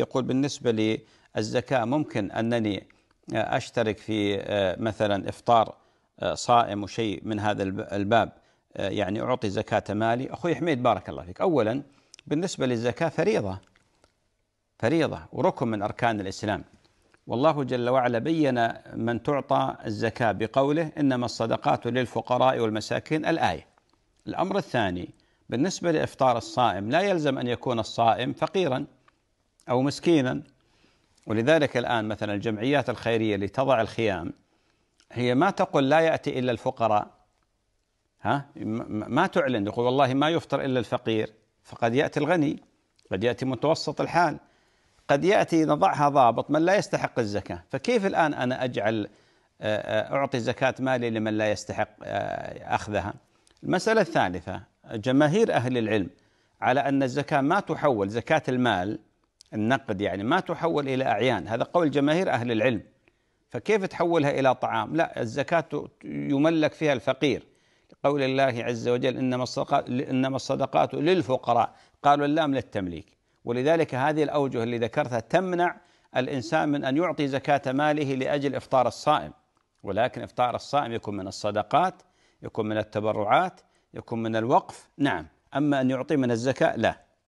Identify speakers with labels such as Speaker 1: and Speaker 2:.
Speaker 1: يقول بالنسبة للزكاة ممكن أنني أشترك في آه، مثلا إفطار آه، صائم وشيء من هذا الباب آه، يعني أعطي زكاة مالي أخوي حميد بارك الله فيك أولا بالنسبة للزكاة فريضة فريضة وركن من أركان الإسلام والله جل وعلا بين من تعطى الزكاة بقوله إنما الصدقات للفقراء والمساكين الآية الأمر الثاني بالنسبة لإفطار الصائم لا يلزم أن يكون الصائم فقيراً أو مسكينا ولذلك الآن مثلا الجمعيات الخيرية اللي تضع الخيام هي ما تقول لا يأتي إلا الفقراء ها ما تعلن يقول والله ما يفطر إلا الفقير فقد يأتي الغني قد يأتي متوسط الحال قد يأتي نضعها ضابط من لا يستحق الزكاة فكيف الآن أنا أجعل آه، آه، أعطي زكاة مالي لمن لا يستحق آه، أخذها المسألة الثالثة جماهير أهل العلم على أن الزكاة ما تحول زكاة المال النقد يعني ما تحول إلى أعيان هذا قول جماهير أهل العلم فكيف تحولها إلى طعام لا الزكاة يملك فيها الفقير قول الله عز وجل إنما الصدقات, إنما الصدقات للفقراء قالوا اللام للتمليك ولذلك هذه الأوجه اللي ذكرتها تمنع الإنسان من أن يعطي زكاة ماله لأجل إفطار الصائم ولكن إفطار الصائم يكون من الصدقات يكون من التبرعات يكون من الوقف نعم أما أن يعطي من الزكاة لا